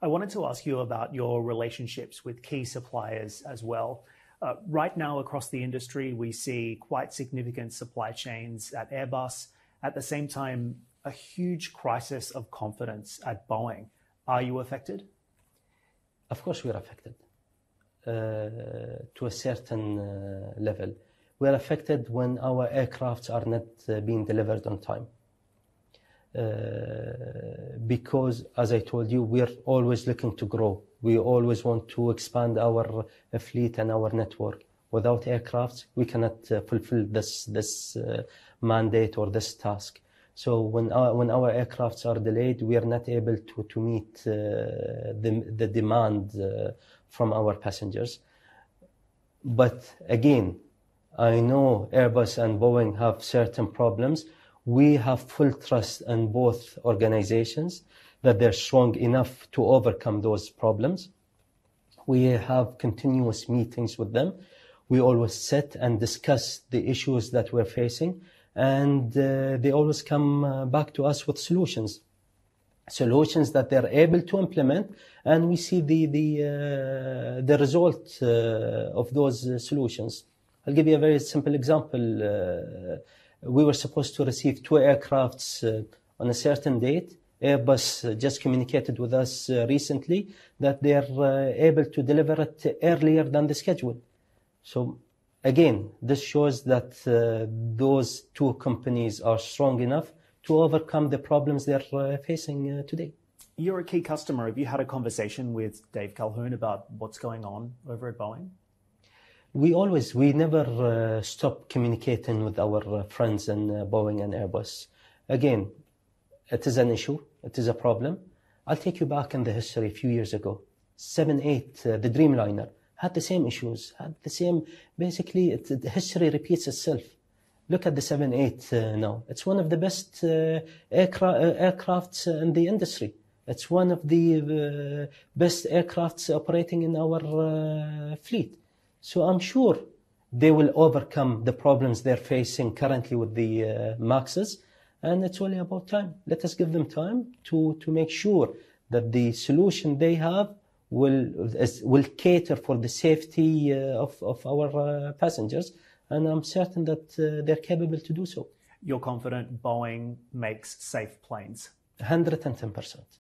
I wanted to ask you about your relationships with key suppliers as well. Uh, right now, across the industry, we see quite significant supply chains at Airbus. At the same time, a huge crisis of confidence at Boeing. Are you affected? Of course, we are affected uh, to a certain uh, level. We are affected when our aircrafts are not being delivered on time. Uh, because, as I told you, we're always looking to grow. We always want to expand our uh, fleet and our network. Without aircraft, we cannot uh, fulfill this mandate or this task. So when our aircrafts are delayed, we are not able to meet the demand from our passengers. But again, I know Airbus and Boeing have certain problems, we have full trust in both organizations that they're strong enough to overcome those problems. We have continuous meetings with them. We always sit and discuss the issues that we're facing, and uh, they always come uh, back to us with solutions. Solutions that they're able to implement, and we see the the uh, the result uh, of those uh, solutions. I'll give you a very simple example uh, we were supposed to receive two aircrafts uh, on a certain date. Airbus uh, just communicated with us uh, recently that they're able to deliver it earlier than the schedule. So again, this shows that those two companies are strong enough to overcome the problems they're facing today. You're a key customer. Have you had a conversation with Dave Calhoun about what's going on over at Boeing? we always we never uh, stop communicating with our uh, friends in uh, Boeing and Airbus. Again, it is an issue. It is a problem. I'll take you back in the history a few years ago. Seven, eight, uh, the Dreamliner had the same issues. Had the same. Basically, it, history repeats itself. Look at the seven, eight uh, now. It's one of the best uh, aircra- aircrafts in the industry. It's one of the best aircrafts operating in our fleet. So I'm sure they will overcome the problems they're facing currently with the uh, Marxists. And it's only about time. Let us give them time to, to make sure that the solution they have will, will cater for the safety uh, of, of our uh, passengers. And I'm certain that uh, they're capable to do so. You're confident Boeing makes safe planes? 110%.